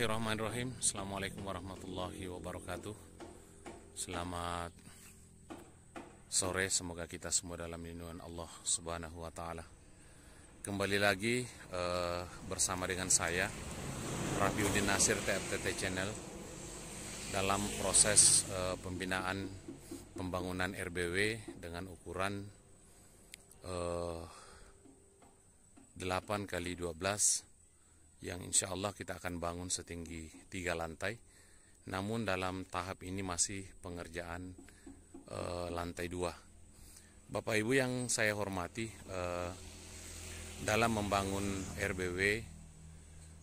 Bismillahirrahmanirrahim Assalamualaikum warahmatullahi wabarakatuh Selamat sore Semoga kita semua dalam lindungan Allah subhanahu wa ta'ala Kembali lagi uh, bersama dengan saya Udin Nasir TFTT Channel Dalam proses uh, pembinaan pembangunan RBW Dengan ukuran uh, eh, 8 kali 12 yang insya Allah kita akan bangun setinggi tiga lantai. Namun dalam tahap ini masih pengerjaan e, lantai dua. Bapak Ibu yang saya hormati, e, dalam membangun RBW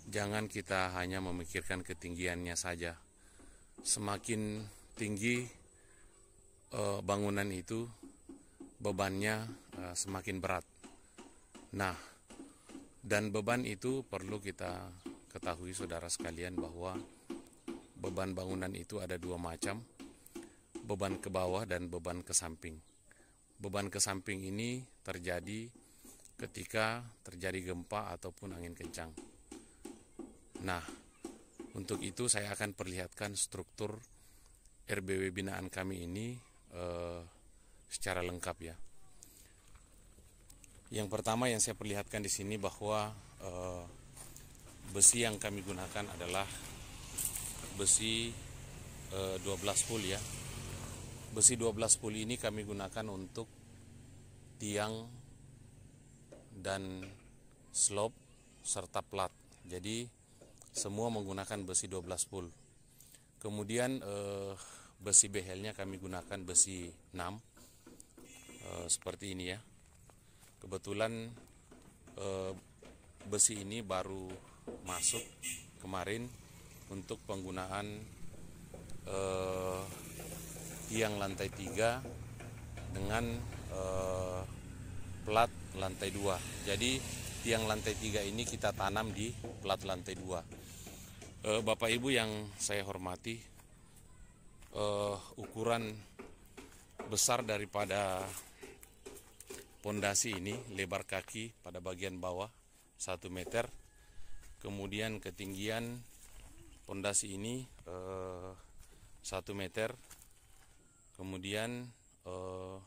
jangan kita hanya memikirkan ketinggiannya saja. Semakin tinggi e, bangunan itu, bebannya e, semakin berat. Nah, dan beban itu perlu kita ketahui saudara sekalian bahwa beban bangunan itu ada dua macam, beban ke bawah dan beban ke samping. Beban ke samping ini terjadi ketika terjadi gempa ataupun angin kencang. Nah, untuk itu saya akan perlihatkan struktur RBW binaan kami ini eh, secara lengkap ya. Yang pertama yang saya perlihatkan di sini bahwa e, besi yang kami gunakan adalah besi e, eh, 12 pul ya. Besi 12 pul ini kami gunakan untuk tiang dan slope serta plat. Jadi semua menggunakan besi 12 pul Kemudian e, besi behelnya kami gunakan besi 6 seperti ini ya kebetulan e, besi ini baru masuk kemarin untuk penggunaan e, tiang lantai tiga dengan e, plat lantai dua. jadi tiang lantai tiga ini kita tanam di plat lantai dua. e, Bapak Ibu yang saya hormati e, ukuran besar daripada pondasi ini lebar kaki pada bagian bawah 1 meter kemudian ketinggian pondasi ini eh, 1 meter kemudian eh,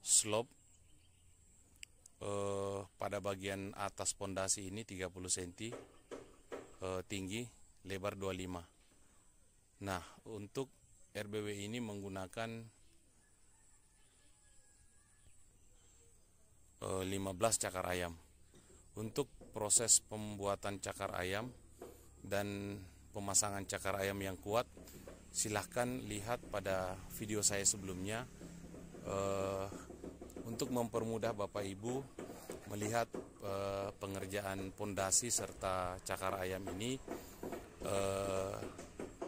slope eh, pada bagian atas pondasi ini 30 cm eh, tinggi lebar 25 nah untuk RBW ini menggunakan 15 eh, cakar ayam. Untuk proses pembuatan cakar ayam dan pemasangan cakar ayam yang kuat, silahkan lihat pada video saya sebelumnya uh, untuk mempermudah Bapak Ibu melihat uh, pengerjaan pondasi serta cakar ayam ini. uh,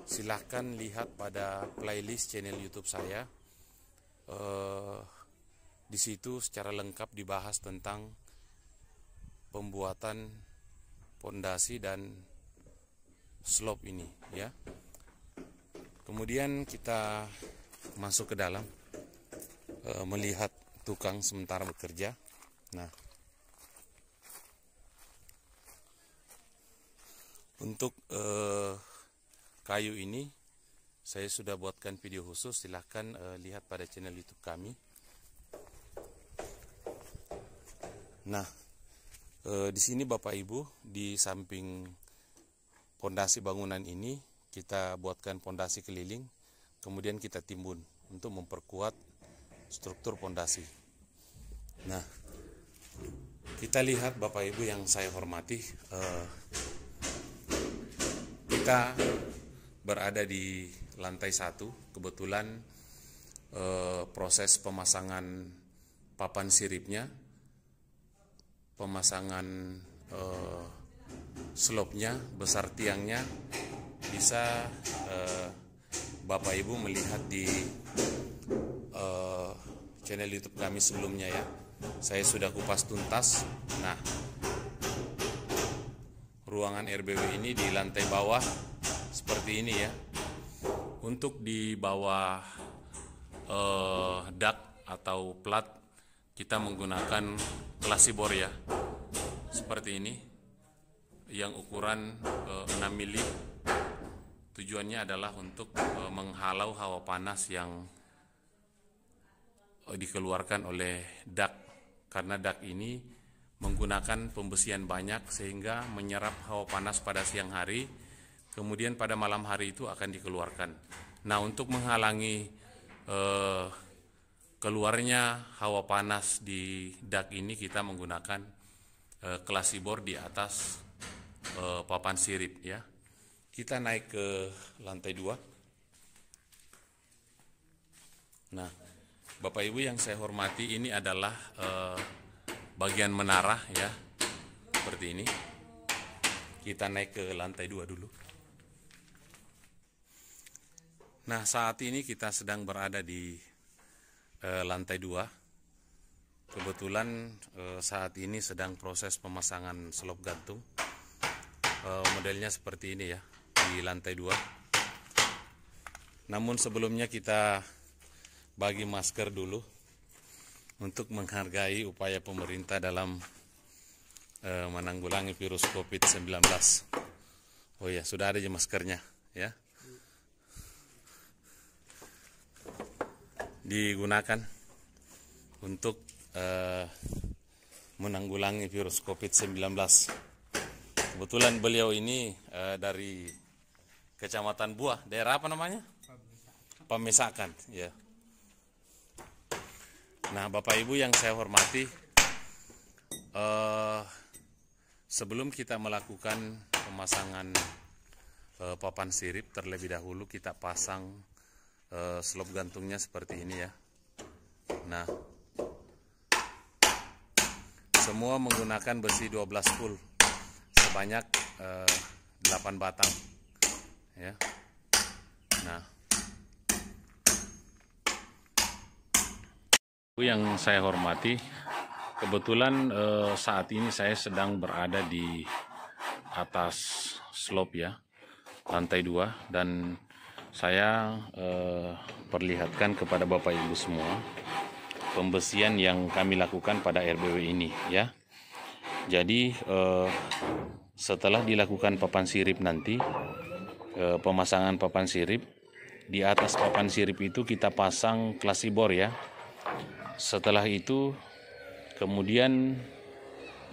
silahkan lihat pada playlist channel YouTube saya. uh, di situ secara lengkap dibahas tentang pembuatan pondasi dan slope ini ya. Kemudian kita masuk ke dalam e, melihat tukang sementara bekerja. Nah, untuk e, kayu ini saya sudah buatkan video khusus silahkan e, lihat pada channel youtube kami Nah, e, di sini Bapak Ibu di samping pondasi bangunan ini kita buatkan pondasi keliling, kemudian kita timbun untuk memperkuat struktur pondasi. Nah, kita lihat Bapak Ibu yang saya hormati, e, kita berada di lantai satu. Kebetulan eh, proses pemasangan papan siripnya pemasangan eh, slope-nya, besar tiangnya bisa eh, Bapak Ibu melihat di eh, channel YouTube kami sebelumnya ya. Saya sudah kupas tuntas. Nah, ruangan RBW ini di lantai bawah seperti ini ya. Untuk di bawah eh, dak atau plat kita menggunakan klasibor ya seperti ini yang ukuran e, eh, 6 mili tujuannya adalah untuk e, menghalau hawa panas yang e, dikeluarkan oleh dak karena dak ini menggunakan pembesian banyak sehingga menyerap hawa panas pada siang hari kemudian pada malam hari itu akan dikeluarkan nah untuk menghalangi eh, keluarnya hawa panas di dak ini kita menggunakan e, eh, klasibor di atas e, papan sirip ya. Kita naik ke lantai dua. Nah, Bapak Ibu yang saya hormati ini adalah e, bagian menara ya. Seperti ini. Kita naik ke lantai dua dulu. Nah, saat ini kita sedang berada di lantai 2 kebetulan eh, saat ini sedang proses pemasangan selop gantung eh, modelnya seperti ini ya di lantai 2 namun sebelumnya kita bagi masker dulu untuk menghargai upaya pemerintah dalam eh, menanggulangi virus COVID-19 oh ya sudah ada aja maskernya ya digunakan untuk uh, menanggulangi virus COVID-19. Kebetulan beliau ini uh, dari Kecamatan Buah, daerah apa namanya? Pemisakan. ya. Nah, Bapak Ibu yang saya hormati, uh, sebelum kita melakukan pemasangan uh, papan sirip, terlebih dahulu kita pasang Eh, slop gantungnya seperti ini ya nah semua menggunakan besi 12 full sebanyak eh, 8 batang ya nah yang saya hormati kebetulan eh, saat ini saya sedang berada di atas slope ya lantai dua dan saya eh, perlihatkan kepada Bapak Ibu semua pembesian yang kami lakukan pada RBW ini ya. Jadi eh, setelah dilakukan papan sirip nanti eh, pemasangan papan sirip di atas papan sirip itu kita pasang klasibor ya. Setelah itu kemudian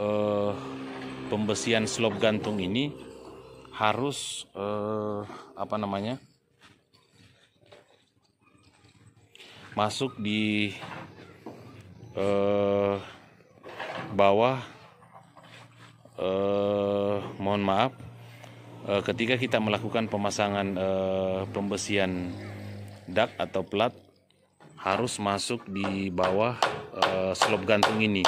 eh, pembesian slop gantung ini harus eh, apa namanya? masuk di eh, bawah eh, mohon maaf eh, ketika kita melakukan pemasangan eh, pembesian dak atau plat harus masuk di bawah eh, slop gantung ini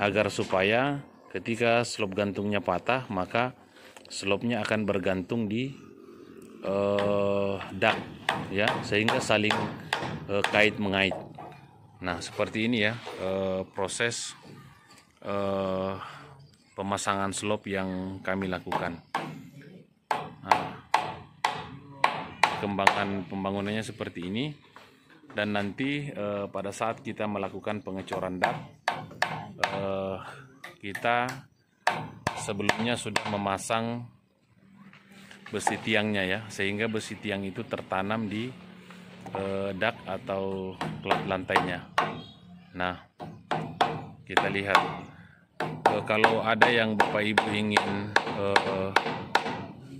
agar supaya ketika slop gantungnya patah maka slopnya akan bergantung di uh, dak ya sehingga saling uh, kait mengait nah seperti ini ya uh, proses uh, pemasangan slop yang kami lakukan nah, kembangkan pembangunannya seperti ini dan nanti uh, pada saat kita melakukan pengecoran dak uh, kita sebelumnya sudah memasang besi tiangnya ya sehingga besi tiang itu tertanam di eh, dak atau lantainya nah kita lihat eh, kalau ada yang Bapak Ibu ingin eh,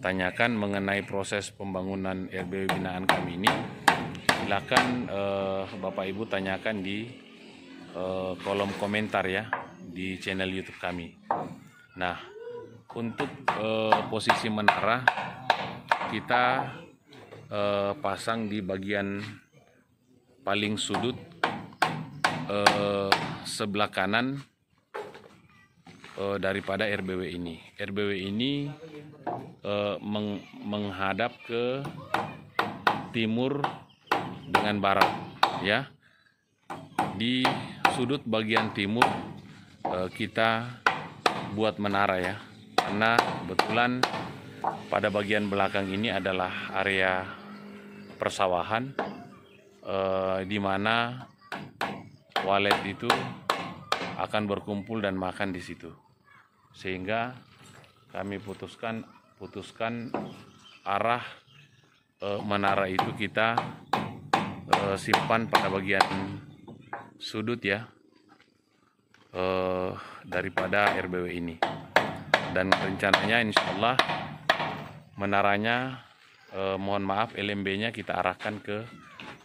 tanyakan mengenai proses pembangunan RBW binaan kami ini silakan eh, Bapak Ibu tanyakan di eh, kolom komentar ya di channel YouTube kami nah untuk eh, posisi menara kita uh, pasang di bagian paling sudut uh, sebelah kanan uh, daripada RBW ini. RBW ini uh, meng menghadap ke timur dengan barat, ya. Di sudut bagian timur uh, kita buat menara ya, karena kebetulan pada bagian belakang ini adalah area persawahan eh, di mana walet itu akan berkumpul dan makan di situ. Sehingga kami putuskan putuskan arah eh, menara itu kita eh, simpan pada bagian sudut ya eh, daripada RBW ini dan rencananya insya Allah menaranya eh, mohon maaf LMB-nya kita arahkan ke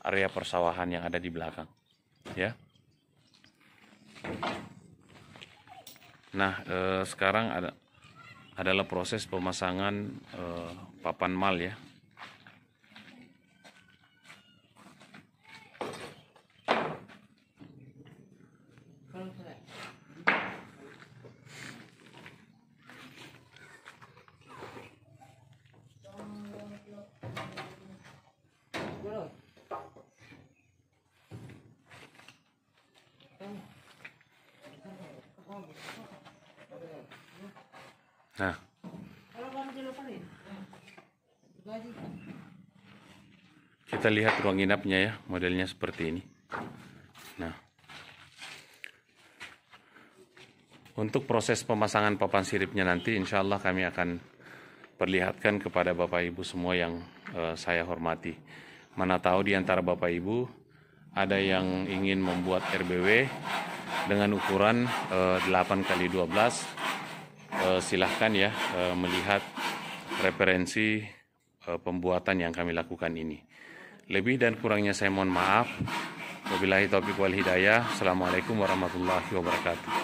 area persawahan yang ada di belakang ya nah eh, sekarang ada adalah proses pemasangan eh, papan mal ya Nah. Kita lihat ruang inapnya ya, modelnya seperti ini. Nah. Untuk proses pemasangan papan siripnya nanti insya Allah kami akan perlihatkan kepada Bapak Ibu semua yang uh, saya hormati. Mana tahu di antara Bapak Ibu ada yang ingin membuat RBW dengan ukuran uh, eh, 8 kali 12 uh, eh, silahkan ya uh, melihat referensi uh, pembuatan yang kami lakukan ini lebih dan kurangnya saya mohon maaf wabillahi taufiq wal hidayah assalamualaikum warahmatullahi wabarakatuh